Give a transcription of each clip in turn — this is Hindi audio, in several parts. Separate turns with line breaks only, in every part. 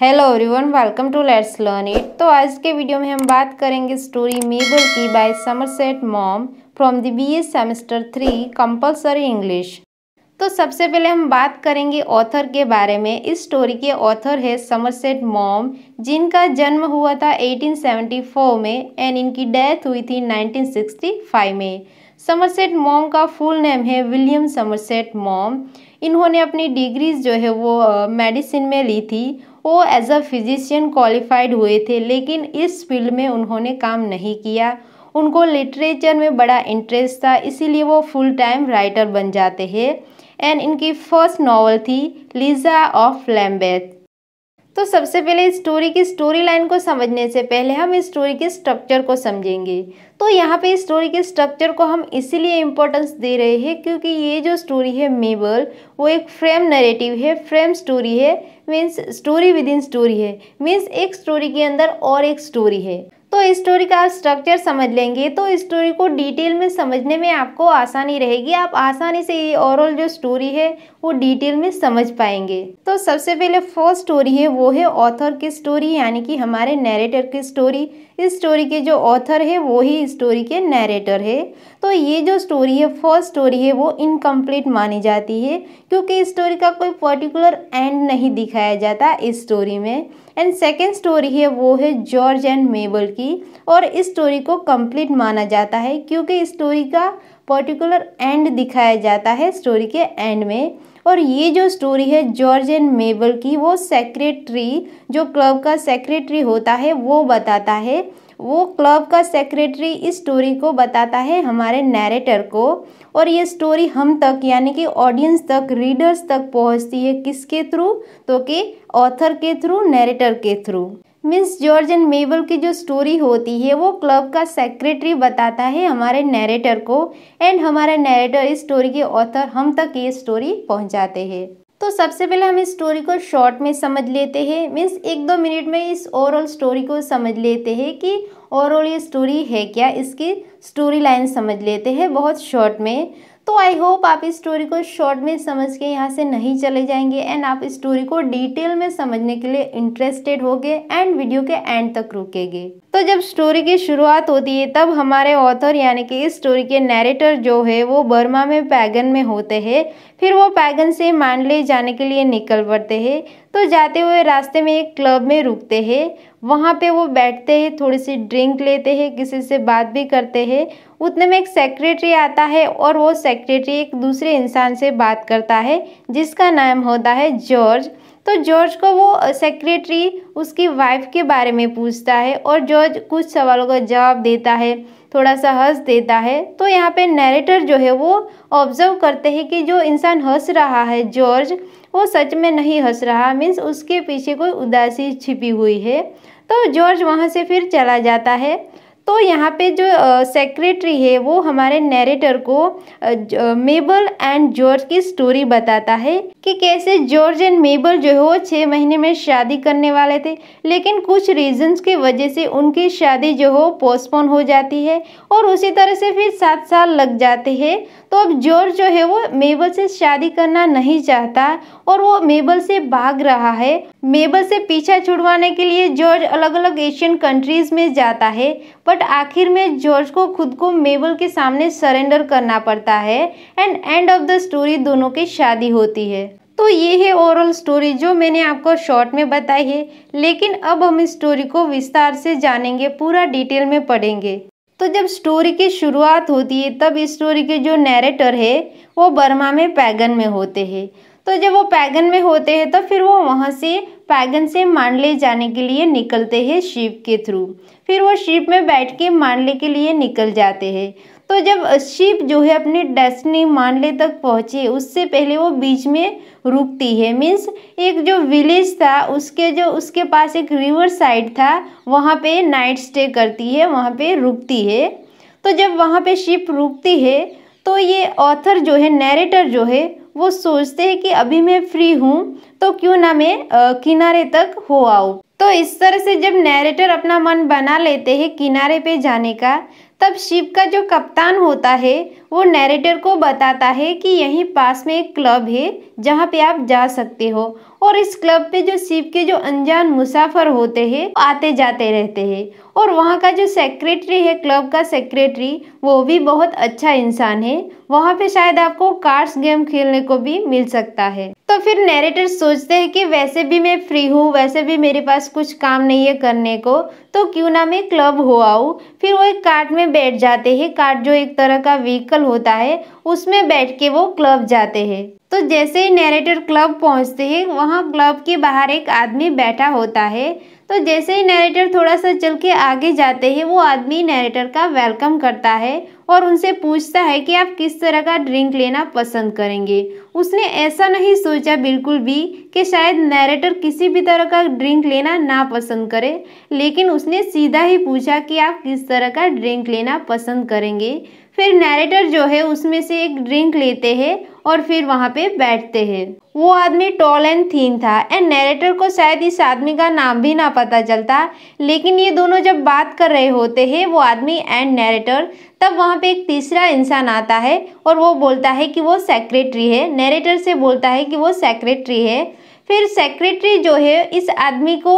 hello everyone welcome to let's learn it तो आज के वीडियो में हम बात करेंगे स्टोरी मेबल की by Somerset Maugham from the BA semester three compulsory English तो सबसे पहले हम बात करेंगे ऑथर के बारे में इस स्टोरी के ऑथर है समरसेट मॉम जिनका जन्म हुआ था 1874 में एंड इनकी डेथ हुई थी 1965 में समरसेट मॉम का फुल नेम है विलियम समरसेट मॉम इन्होंने अपनी डिग्रीज जो है वो मेडिसिन में ली थी वो एज अ फिजिशियन क्वालिफाइड हुए थे लेकिन इस फील्ड में उन्होंने काम नहीं किया उनको लिटरेचर में बड़ा इंटरेस्ट था इसीलिए वो फुल टाइम राइटर बन जाते हैं एंड इनकी फर्स्ट नावल थी लीजा ऑफ लैम्बेथ तो सबसे पहले स्टोरी की स्टोरी लाइन को समझने से पहले हम स्टोरी के स्ट्रक्चर को समझेंगे तो यहाँ पे स्टोरी के स्ट्रक्चर को हम इसीलिए इम्पोर्टेंस दे रहे हैं क्योंकि ये जो स्टोरी है मेबल वो एक फ्रेम नरेटिव है फ्रेम स्टोरी है means story within story है मीन्स एक स्टोरी के अंदर और एक स्टोरी है तो स्टोरी का स्ट्रक्चर समझ लेंगे तो स्टोरी को डिटेल में समझने में आपको आसानी रहेगी आप आसानी से ये ओवरऑल जो स्टोरी है वो डिटेल में समझ पाएंगे तो सबसे पहले फर्स्ट स्टोरी है वो है ऑथर की स्टोरी यानी कि हमारे नैरेटर की स्टोरी इस स्टोरी के जो ऑथर है वो ही स्टोरी के नैरेटर है तो ये जो स्टोरी है फर्स्ट स्टोरी है वो इनकम्प्लीट मानी जाती है क्योंकि स्टोरी का कोई पर्टिकुलर एंड नहीं दिखाया जाता इस स्टोरी में एंड सेकेंड स्टोरी है वो है जॉर्ज एंड मेबल की और इस स्टोरी को कंप्लीट माना जाता है क्योंकि इस स्टोरी का पर्टिकुलर एंड दिखाया जाता है स्टोरी के एंड में और ये जो स्टोरी है जॉर्ज एंड मेबल की वो सेक्रेटरी जो क्लब का सेक्रेटरी होता है वो बताता है वो क्लब का सेक्रेटरी इस स्टोरी को बताता है हमारे नैरेटर को और ये स्टोरी हम तक यानी कि ऑडियंस तक रीडर्स तक पहुंचती है किसके थ्रू तो कि ऑथर के थ्रू नरेटर के through Miss George and Mabel की जो स्टोरी होती है वो क्लब का सेक्रेटरी बताता है हमारे नरेटर को एंड हमारे नरेटर इस स्टोरी के ऑथर हम तक ये स्टोरी पहुंचाते हैं तो सबसे पहले हम इस स्टोरी को शॉर्ट में समझ लेते हैं मीन्स एक दो मिनट में इस ओवरऑल स्टोरी को समझ लेते हैं कि ओवरऑल ये स्टोरी है क्या इसकी स्टोरी लाइन समझ लेते हैं बहुत शॉर्ट में तो आई होप आप इस स्टोरी को शॉर्ट में समझ के यहाँ से नहीं चले जाएंगे एंड आप इस स्टोरी को डिटेल में समझने के लिए इंटरेस्टेड होगे एंड वीडियो के एंड तक रुकेगे तो जब स्टोरी की शुरुआत होती है तब हमारे ऑथर यानी कि इस स्टोरी के नैरेटर जो है वो बर्मा में पैगन में होते हैं फिर वो पैगन से मांडले जाने के लिए निकल पड़ते हैं तो जाते हुए रास्ते में एक क्लब में रुकते हैं वहाँ पे वो बैठते हैं थोड़ी सी ड्रिंक लेते हैं किसी से बात भी करते हैं उतने में एक सेक्रेटरी आता है और वो सेक्रेटरी एक दूसरे इंसान से बात करता है जिसका नाम होता है जॉर्ज तो जॉर्ज को वो सेक्रेटरी उसकी वाइफ के बारे में पूछता है और जॉर्ज कुछ सवालों का जवाब देता है थोड़ा सा हंस देता है तो यहाँ पे नरेटर जो है वो ऑब्जर्व करते हैं कि जो इंसान हंस रहा है जॉर्ज वो सच में नहीं हंस रहा मीन्स उसके पीछे कोई उदासी छिपी हुई है तो जॉर्ज वहाँ से फिर चला जाता है तो यहाँ पे जो सेक्रेटरी है वो हमारे नरेटर को मेबल एंड जॉर्ज की स्टोरी बताता है कि कैसे जॉर्ज एंड मेबल जो है वो छः महीने में शादी करने वाले थे लेकिन कुछ रीजंस की वजह से उनकी शादी जो हो पोस्टपोन हो जाती है और उसी तरह से फिर सात साल लग जाते हैं तो अब जॉर्ज जो है वो मेबल से शादी करना नहीं चाहता और वो मेबल से भाग रहा है मेबल से पीछा छुड़वाने के लिए जॉर्ज अलग अलग एशियन कंट्रीज में जाता है बट आखिर में जॉर्ज को खुद को मेबल के सामने सरेंडर करना पड़ता है and end of the story दोनों की शादी होती है तो ये है ओवरऑल स्टोरी जो मैंने आपको शॉर्ट में बताई है लेकिन अब हम इस स्टोरी को विस्तार से जानेंगे पूरा डिटेल में पढ़ेंगे तो जब स्टोरी की शुरुआत होती है तब इस स्टोरी के जो नैरेटर है वो बर्मा में पैगन में होते हैं तो जब वो पैगन में होते हैं तो फिर वो वहाँ से पैगन से मांडले जाने के लिए निकलते हैं शिप के थ्रू फिर वो शिप में बैठ के मांडले के लिए निकल जाते हैं तो जब शिप जो है अपने डेस्टिनी मांडले तक पहुँचे उससे पहले वो बीच में रुकती है मीन्स एक जो विलेज था उसके जो उसके पास एक रिवर साइड था वहाँ पे नाइट स्टे करती है वहाँ पे रुकती है तो जब वहाँ पे शिप रुकती है तो ये ऑथर जो है नरेटर जो है वो सोचते हैं कि अभी मैं फ्री हूँ तो क्यों ना मैं किनारे तक हो आऊँ तो इस तरह से जब नैरेटर अपना मन बना लेते हैं किनारे पे जाने का तब शिप का जो कप्तान होता है वो नैरेटर को बताता है कि यहीं पास में एक क्लब है जहाँ पे आप जा सकते हो और इस क्लब पे जो शिप के जो अनजान मुसाफर होते हैं आते जाते रहते हैं और वहाँ का जो सेक्रेटरी है क्लब का सेक्रेटरी वो भी बहुत अच्छा इंसान है वहाँ पे शायद आपको कार्ड्स गेम खेलने को भी मिल सकता है तो फिर नैरेटर सोचते हैं कि वैसे भी मैं फ्री हूँ वैसे भी मेरे पास कुछ काम नहीं है करने को तो क्यों ना मैं क्लब हो आऊँ फिर वो एक कार्ट में बैठ जाते हैं कार्ट जो एक तरह का व्हीकल होता है उसमें बैठ के वो क्लब जाते हैं तो जैसे ही नैरेटर क्लब पहुँचते हैं वहाँ क्लब के बाहर एक आदमी बैठा होता है तो जैसे ही नैरेटर थोड़ा सा चल के आगे जाते हैं वो आदमी नैरेटर का वेलकम करता है और उनसे पूछता है कि आप किस तरह का ड्रिंक लेना पसंद करेंगे उसने ऐसा नहीं सोचा बिल्कुल भी कि शायद नरेटर किसी भी तरह का ड्रिंक लेना ना पसंद करे लेकिन उसने सीधा ही पूछा कि आप किस तरह का ड्रिंक लेना पसंद करेंगे फिर नरेटर जो है उसमें से एक ड्रिंक लेते हैं और फिर वहाँ पे बैठते हैं वो आदमी टॉल एंड थीन था एंड नरेटर को शायद इस आदमी का नाम भी ना पता चलता लेकिन ये दोनों जब बात कर रहे होते हैं वो आदमी एंड नरेटर तब वहाँ पे एक तीसरा इंसान आता है और वो बोलता है कि वो सेक्रेटरी है नरेटर से बोलता है कि वो सेक्रेटरी है फिर सेक्रेटरी जो है इस आदमी को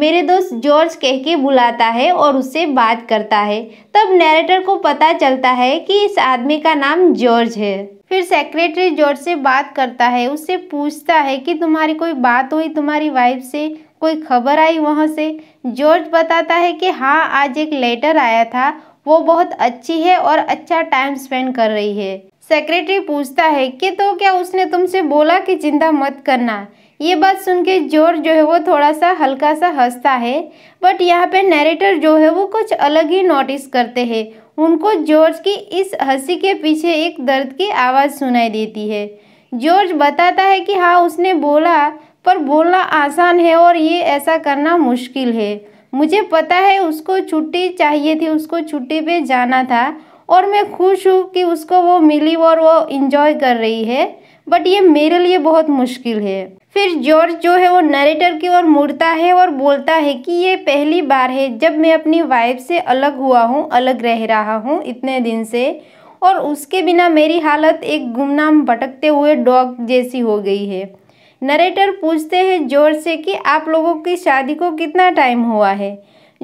मेरे दोस्त जॉर्ज कह के बुलाता है और उससे बात करता है तब नरेटर को पता चलता है कि इस आदमी का नाम जॉर्ज है फिर सेक्रेटरी जॉर्ज से बात करता है उससे पूछता है कि तुम्हारी कोई बात हुई तुम्हारी वाइफ से कोई खबर आई वहाँ से जॉर्ज बताता है कि हाँ आज एक लेटर आया था वो बहुत अच्छी है और अच्छा टाइम स्पेंड कर रही है सेक्रेटरी पूछता है कि तो क्या उसने तुमसे बोला कि चिंता मत करना ये बात सुन के जॉर्ज जो है वो थोड़ा सा हल्का सा हंसता है बट यहाँ पे नरेटर जो है वो कुछ अलग ही नोटिस करते हैं उनको जॉर्ज की इस हंसी के पीछे एक दर्द की आवाज़ सुनाई देती है जॉर्ज बताता है कि हाँ उसने बोला पर बोलना आसान है और ये ऐसा करना मुश्किल है मुझे पता है उसको छुट्टी चाहिए थी उसको छुट्टी पे जाना था और मैं खुश हूँ कि उसको वो मिली और वो इन्जॉय कर रही है बट ये मेरे लिए बहुत मुश्किल है फिर जॉर्ज जो है वो नरेटर की ओर मुड़ता है और बोलता है कि ये पहली बार है जब मैं अपनी वाइफ से अलग हुआ हूँ अलग रह रहा हूँ इतने दिन से और उसके बिना मेरी हालत एक गुमनाम भटकते हुए डॉग जैसी हो गई है नरेटर पूछते हैं जॉर्ज से कि आप लोगों की शादी को कितना टाइम हुआ है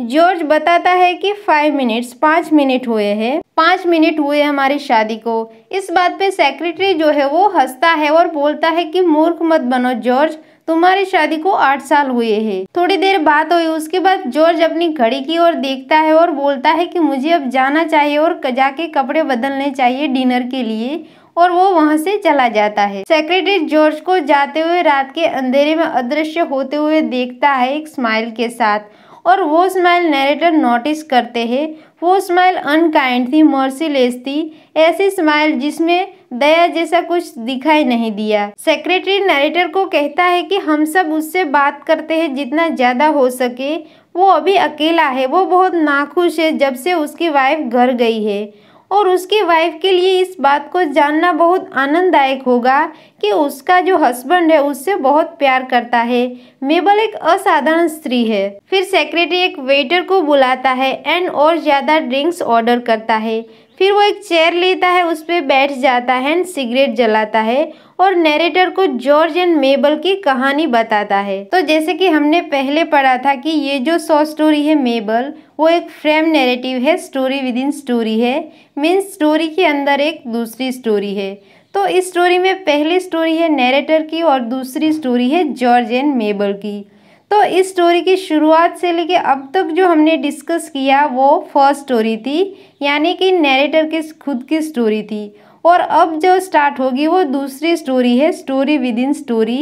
जॉर्ज बताता है कि फाइव मिनट्स पाँच मिनट हुए हैं पाँच मिनट हुए हमारी शादी को इस बात पे सेक्रेटरी जो है वो हंसता है और बोलता है कि मूर्ख मत बनो जॉर्ज तुम्हारी शादी को आठ साल हुए हैं थोड़ी देर बात हुई उसके बाद जॉर्ज अपनी घड़ी की ओर देखता है और बोलता है कि मुझे अब जाना चाहिए और जाके कपड़े बदलने चाहिए डिनर के लिए और वो वहाँ से चला जाता है सेक्रेटरी जॉर्ज को जाते हुए रात के अंधेरे में अदृश्य होते हुए देखता है एक स्माइल के साथ और वो स्माइल नरेटर नोटिस करते हैं वो स्माइल अनकाइंड थी मर्सीलेस थी ऐसी स्माइल जिसमें दया जैसा कुछ दिखाई नहीं दिया सेक्रेटरी नरेटर को कहता है कि हम सब उससे बात करते हैं जितना ज़्यादा हो सके वो अभी अकेला है वो बहुत नाखुश है जब से उसकी वाइफ घर गई है और उसकी वाइफ के लिए इस बात को जानना बहुत आनंददायक होगा कि उसका जो हस्बैंड है उससे बहुत प्यार करता है मेबल एक असाधारण स्त्री है फिर सेक्रेटरी एक वेटर को बुलाता है एंड और ज़्यादा ड्रिंक्स ऑर्डर करता है फिर वो एक चेयर लेता है उस पर बैठ जाता है एंड सिगरेट जलाता है और नरेटर को जॉर्ज एंड मेबल की कहानी बताता है तो जैसे कि हमने पहले पढ़ा था कि ये जो सौ स्टोरी है मेबल वो एक फ्रेम नैरेटिव है स्टोरी विद इन स्टोरी है मीन्स स्टोरी के अंदर एक दूसरी स्टोरी है तो इस स्टोरी में पहली स्टोरी है नरेटर की और दूसरी स्टोरी है जॉर्ज एंड मेबल की तो इस स्टोरी की शुरुआत से लेके अब तक जो हमने डिस्कस किया वो फर्स्ट स्टोरी थी यानी कि नैरेटर की खुद की स्टोरी थी और अब जो स्टार्ट होगी वो दूसरी स्टोरी है story within story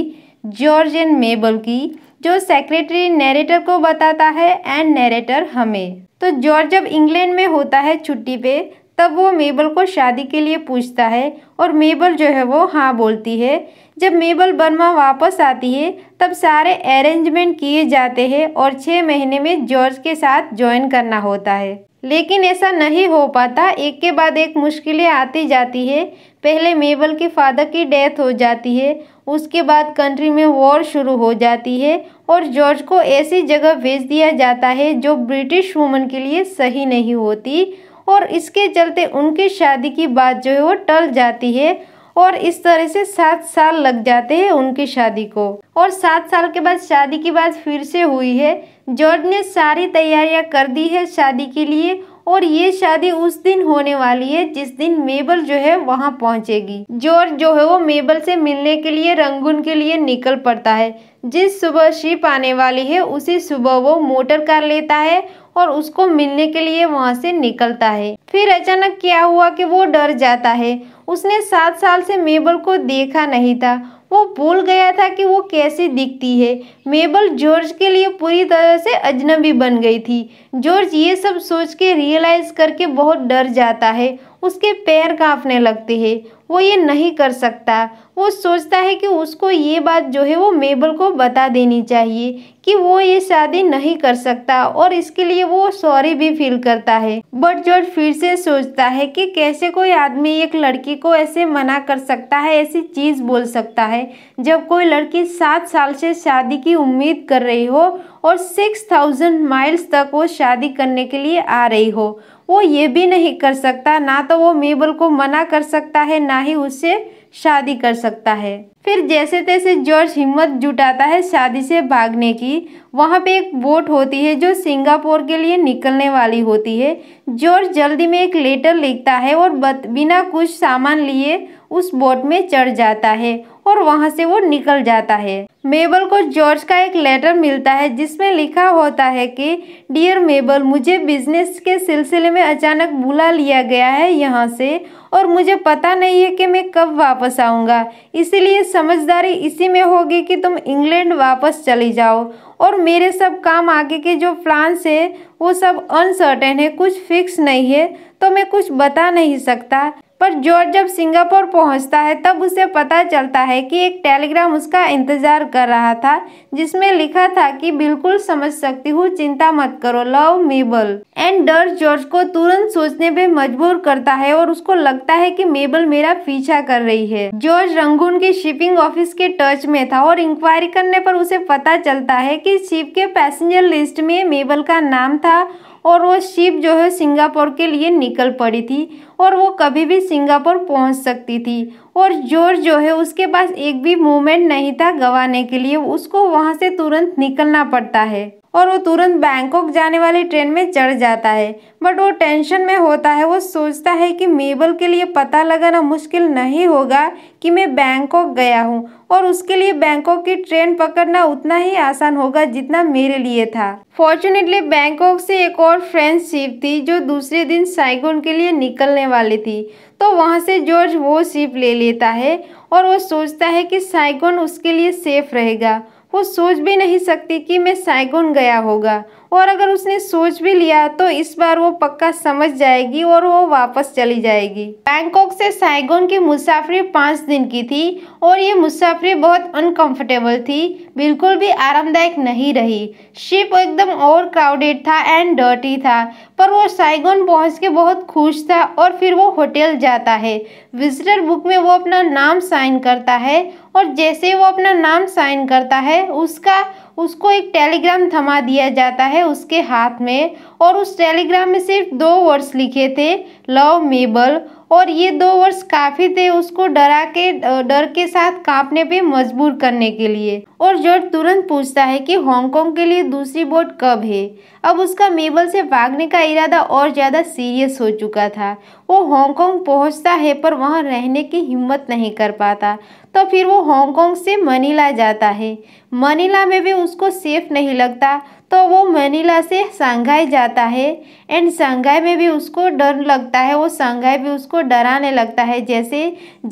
George and Mabel की जो सेक्रेटरी नैरेटर को बताता है एंड नरेटर हमें तो जॉर्ज जब इंग्लैंड में होता है छुट्टी पे तब वो मेबल को शादी के लिए पूछता है और मेबल जो है वो हाँ बोलती है जब मेबल बर्मा वापस आती है तब सारे अरेंजमेंट किए जाते हैं और छः महीने में जॉर्ज के साथ ज्वाइन करना होता है लेकिन ऐसा नहीं हो पाता एक के बाद एक मुश्किलें आती जाती है पहले मेबल के फादर की डेथ हो जाती है उसके बाद कंट्री में वॉर शुरू हो जाती है और जॉर्ज को ऐसी जगह भेज दिया जाता है जो ब्रिटिश वुमन के लिए सही नहीं होती और इसके चलते उनकी शादी की बात जो है वो टल जाती है और इस तरह से सात साल लग जाते हैं उनकी शादी को और सात साल के बाद शादी की बात फिर से हुई है जॉर्ज ने सारी तैयारियां कर दी है शादी के लिए और ये शादी उस दिन होने वाली है जिस दिन मेबल जो है वहाँ पहुँचेगी जॉर्ज जो है वो मेबल से मिलने के लिए रंगून के लिए निकल पड़ता है जिस सुबह शिप आने वाली है उसी सुबह वो मोटर कार लेता है और उसको मिलने के लिए वहाँ से निकलता है फिर अचानक क्या हुआ कि वो डर जाता है उसने सात साल से मेबल को देखा नहीं था वो भूल गया था कि वो कैसे दिखती है मेबल जॉर्ज के लिए पूरी तरह से अजनबी बन गई थी जॉर्ज ये सब सोच के रियलाइज़ करके बहुत डर जाता है उसके पैर काँपने लगते हैं वो ये नहीं कर सकता वो सोचता है कि उसको ये बात जो है वो मेबल को बता देनी चाहिए कि वो ये शादी नहीं कर सकता और इसके लिए वो सॉरी भी फील करता है बट जॉर्ज फिर से सोचता है कि कैसे कोई आदमी एक लड़की को ऐसे मना कर सकता है ऐसी चीज़ बोल सकता है जब कोई लड़की सात साल से शादी की उम्मीद कर रही हो और सिक्स थाउजेंड माइल्स तक वो शादी करने के लिए आ रही हो वो ये भी नहीं कर सकता ना तो वो मेबल को मना कर सकता है ना ही उससे शादी कर सकता है फिर जैसे तैसे जॉर्ज हिम्मत जुटाता है शादी से भागने की वहाँ पे एक बोट होती है जो सिंगापुर के लिए निकलने वाली होती है जॉर्ज जल्दी में एक लेटर लिखता है और बिना कुछ सामान लिए उस बोट में चढ़ जाता है और वहाँ से वो निकल जाता है मेबल को जॉर्ज का एक लेटर मिलता है जिसमें लिखा होता है कि डियर मेबल मुझे बिजनेस के सिलसिले में अचानक बुला लिया गया है यहाँ से और मुझे पता नहीं है कि मैं कब वापस आऊँगा इसीलिए समझदारी इसी में होगी कि तुम इंग्लैंड वापस चली जाओ और मेरे सब काम आगे के जो प्लान्स है वो सब अनसर्टेन है कुछ फिक्स नहीं है तो मैं कुछ बता नहीं सकता पर जॉर्ज जब सिंगापुर पहुंचता है तब उसे पता चलता है कि एक टेलीग्राम उसका इंतजार कर रहा था जिसमें लिखा था कि बिल्कुल समझ सकती हूँ चिंता मत करो लव मेबल एंड डर जॉर्ज को तुरंत सोचने पे मजबूर करता है और उसको लगता है कि मेबल मेरा पीछा कर रही है जॉर्ज रंगून के शिपिंग ऑफिस के टच में था और इंक्वायरी करने पर उसे पता चलता है की शिप के पैसेंजर लिस्ट में मेबल का नाम था और वो शिप जो है सिंगापुर के लिए निकल पड़ी थी और वो कभी भी सिंगापुर पहुंच सकती थी और जॉर्ज जो है उसके पास एक भी मूवमेंट नहीं था गंवाने के लिए उसको वहाँ से तुरंत निकलना पड़ता है और वो तुरंत बैंकॉक जाने वाली ट्रेन में चढ़ जाता है बट वो टेंशन में होता है वो सोचता है कि मेबल के लिए पता लगाना मुश्किल नहीं होगा कि मैं बैंकॉक गया हूँ और उसके लिए बैंकॉक की ट्रेन पकड़ना उतना ही आसान होगा जितना मेरे लिए था फॉर्चुनेटली बैंकॉक से एक और फ्रेंड शिप थी जो दूसरे दिन साइगोन के लिए निकलने वाली थी तो वहाँ से जॉर्ज वो शिप ले लेता है और वो सोचता है कि साइगोन उसके लिए सेफ रहेगा वो सोच भी नहीं सकती कि मैं साइगोन गया होगा और अगर उसने सोच भी लिया तो इस बार वो पक्का समझ जाएगी और वो वापस चली जाएगी बैंकॉक से साइगोन की मुसाफरी पाँच दिन की थी और ये मुसाफरी बहुत अनकंफर्टेबल थी बिल्कुल भी आरामदायक नहीं रही शिप एकदम ओवर क्राउडेड था एंड डर्टी था पर वो साइगोन पहुंच के बहुत खुश था और फिर वो होटल जाता है विजिटर बुक में वो अपना नाम साइन करता है और जैसे ही वो अपना नाम साइन करता है उसका उसको एक टेलीग्राम थमा दिया जाता है उसके हाथ में और उस टेलीग्राम में सिर्फ दो वर्ड्स लिखे थे लव मेबल और ये दो वर्ष काफ़ी थे उसको डरा के डर के साथ कांपने पे मजबूर करने के लिए और जॉर्ज तुरंत पूछता है कि हांगकांग के लिए दूसरी बोट कब है अब उसका मेबल से भागने का इरादा और ज़्यादा सीरियस हो चुका था वो हांगकांग पहुंचता है पर वहाँ रहने की हिम्मत नहीं कर पाता तो फिर वो हांगकांग से मनीला जाता है मनीला में भी उसको सेफ नहीं लगता तो वो मैनीला से शंघाई जाता है एंड संघाई में भी उसको डर लगता है वो शंघाई भी उसको डराने लगता है जैसे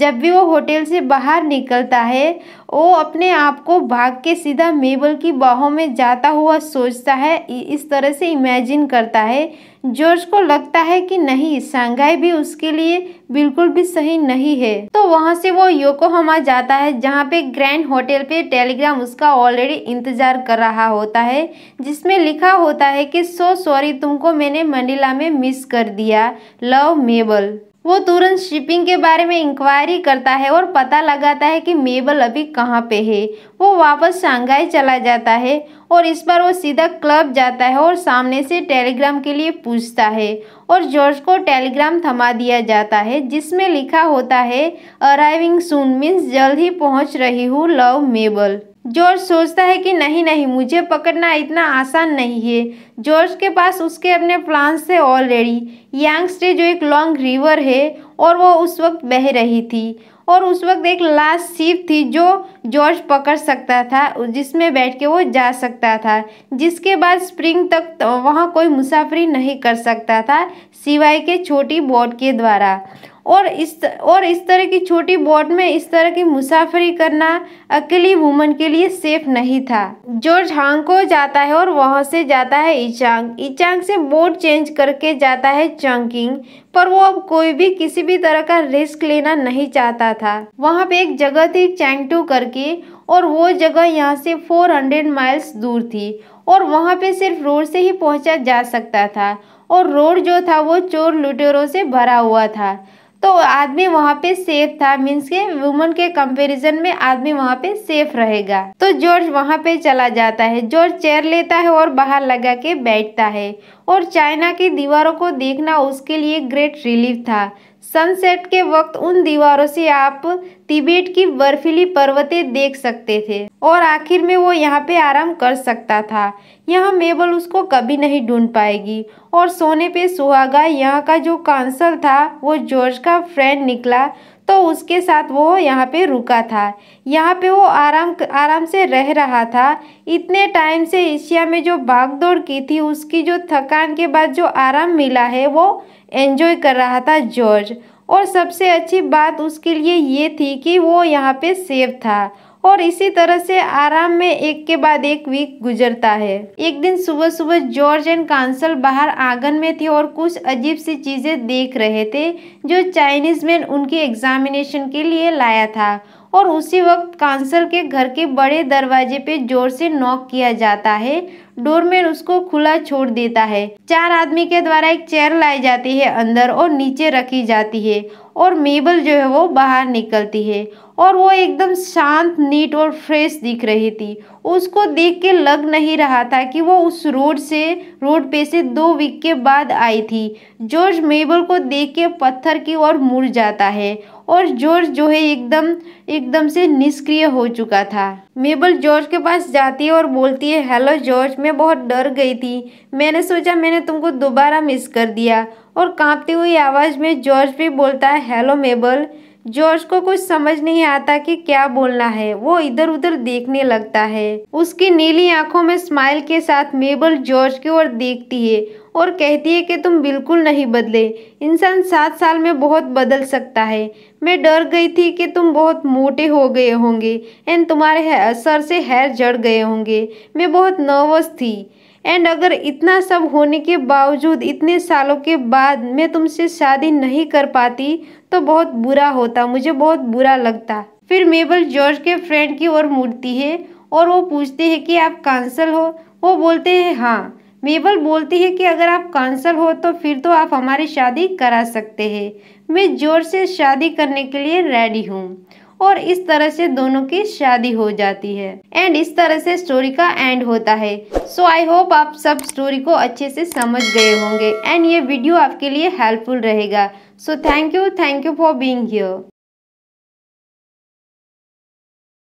जब भी वो होटल से बाहर निकलता है वो अपने आप को भाग के सीधा मेबल की बाहों में जाता हुआ सोचता है इस तरह से इमेजिन करता है जॉर्ज को लगता है कि नहीं शंघाई भी उसके लिए बिल्कुल भी सही नहीं है तो वहाँ से वो योकोहामा जाता है जहाँ पे ग्रैंड होटल पे टेलीग्राम उसका ऑलरेडी इंतजार कर रहा होता है जिसमें लिखा होता है कि सो सॉरी तुमको मैंने मंडिला में मिस कर दिया लव मेबल वो तुरंत शिपिंग के बारे में इंक्वायरी करता है और पता लगाता है कि मेबल अभी कहाँ पे है वो वापस शंघाई चला जाता है और इस बार वो सीधा क्लब जाता है और सामने से टेलीग्राम के लिए पूछता है और जॉर्ज को टेलीग्राम थमा दिया जाता है जिसमें लिखा होता है अराइविंग सून मीन्स जल्द ही पहुंच रही हूँ लव मेबल जॉर्ज सोचता है कि नहीं नहीं मुझे पकड़ना इतना आसान नहीं है जॉर्ज के पास उसके अपने प्लान्स थे ऑलरेडी यांगस्टे जो एक लॉन्ग रिवर है और वो उस वक्त बह रही थी और उस वक्त एक लास्ट सीट थी जो जॉर्ज पकड़ सकता था जिसमें बैठ के वो जा सकता था जिसके बाद स्प्रिंग तक तो वहाँ कोई मुसाफरी नहीं कर सकता था सिवाय के छोटी बोट के द्वारा और इस और इस तरह की छोटी बोट में इस तरह की मुसाफरी करना अकेली वुमन के लिए सेफ नहीं था जॉर्ज को जाता है और वहाँ से जाता है इचांग इचांग से बोट चेंज करके जाता है चंकिंग पर वो अब कोई भी किसी भी तरह का रिस्क लेना नहीं चाहता था वहाँ पे एक जगह थी चैंगटू करके और वो जगह यहाँ से 400 माइल्स दूर थी और वहाँ पे सिर्फ रोड से ही पहुँचा जा सकता था और रोड जो था वो चोर लुटेरों से भरा हुआ था तो आदमी वहाँ पे सेफ था मीन्स के वुमन के कंपैरिजन में आदमी वहाँ पे सेफ रहेगा तो जॉर्ज वहाँ पे चला जाता है जॉर्ज चेयर लेता है और बाहर लगा के बैठता है और चाइना की दीवारों को देखना उसके लिए ग्रेट रिलीफ था सनसेट के वक्त उन दीवारों से आप तिबेट की बर्फीली पर्वतें देख सकते थे और आखिर में वो यहाँ पे आराम कर सकता था यहाँ मेबल उसको कभी नहीं ढूंढ पाएगी और सोने पे सुहागा यहाँ का जो कांसल था वो जॉर्ज का फ्रेंड निकला तो उसके साथ वो यहाँ पे रुका था यहाँ पे वो आराम आराम से रह रहा था इतने टाइम से एशिया में जो भागदौड़ की थी उसकी जो थकान के बाद जो आराम मिला है वो एंजॉय कर रहा था जॉर्ज और सबसे अच्छी बात उसके लिए ये थी कि वो यहाँ पे सेफ था और इसी तरह से आराम में एक के बाद एक वीक गुजरता है एक दिन सुबह सुबह जॉर्ज एंड कांसल बाहर आंगन में थे और कुछ अजीब सी चीज़ें देख रहे थे जो चाइनीज मैन उनके एग्जामिनेशन के लिए लाया था और उसी वक्त कांसल के घर के बड़े दरवाजे पे जोर से नॉक किया जाता है डोरमेन उसको खुला छोड़ देता है चार आदमी के द्वारा एक चेयर लाई जाती है अंदर और नीचे रखी जाती है और मेबल जो है वो बाहर निकलती है और वो एकदम शांत नीट और फ्रेश दिख रही थी उसको देख के लग नहीं रहा था कि वो उस रोड से रोड पे से दो वीक के बाद आई थी जॉर्ज मेबल को देख के पत्थर की ओर मुड़ जाता है और जॉर्ज जो है एकदम एकदम से निष्क्रिय हो चुका था मेबल जॉर्ज के पास जाती है और बोलती है हेलो जॉर्ज मैं बहुत डर गई थी मैंने सोचा मैंने तुमको दोबारा मिस कर दिया और कांपती हुई आवाज़ में जॉर्ज भी बोलता है हेलो मेबल जॉर्ज को कुछ समझ नहीं आता कि क्या बोलना है वो इधर उधर देखने लगता है उसकी नीली आंखों में स्माइल के साथ मेबल जॉर्ज की ओर देखती है और कहती है कि तुम बिल्कुल नहीं बदले इंसान सात साल में बहुत बदल सकता है मैं डर गई थी कि तुम बहुत मोटे हो गए होंगे एंड तुम्हारे सर से हेयर जड़ गए होंगे मैं बहुत नर्वस थी एंड अगर इतना सब होने के बावजूद इतने सालों के बाद मैं तुमसे शादी नहीं कर पाती तो बहुत बुरा होता मुझे बहुत बुरा लगता फिर मेबल जॉर्ज के फ्रेंड की ओर मुड़ती है और वो पूछते हैं कि आप कांसल हो वो बोलते हैं हाँ मेबल बोलती है कि अगर आप कांसल हो तो फिर तो आप हमारी शादी करा सकते हैं मैं जोर से शादी करने के लिए रेडी हूँ और इस तरह से दोनों की शादी हो जाती है एंड इस तरह से स्टोरी का एंड होता है सो आई होप आप सब स्टोरी को अच्छे से समझ गए होंगे एंड ये वीडियो आपके लिए हेल्पफुल रहेगा so thank you thank you for being